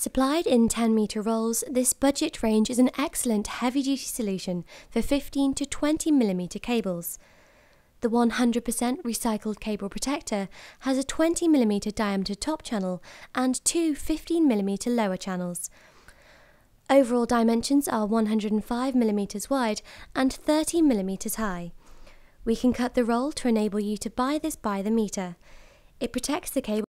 Supplied in 10 meter rolls, this budget range is an excellent heavy duty solution for 15 to 20 millimeter cables. The 100% recycled cable protector has a 20 millimeter diameter top channel and two millimeter lower channels. Overall dimensions are 105 millimeters wide and 30 millimeters high. We can cut the roll to enable you to buy this by the meter. It protects the cable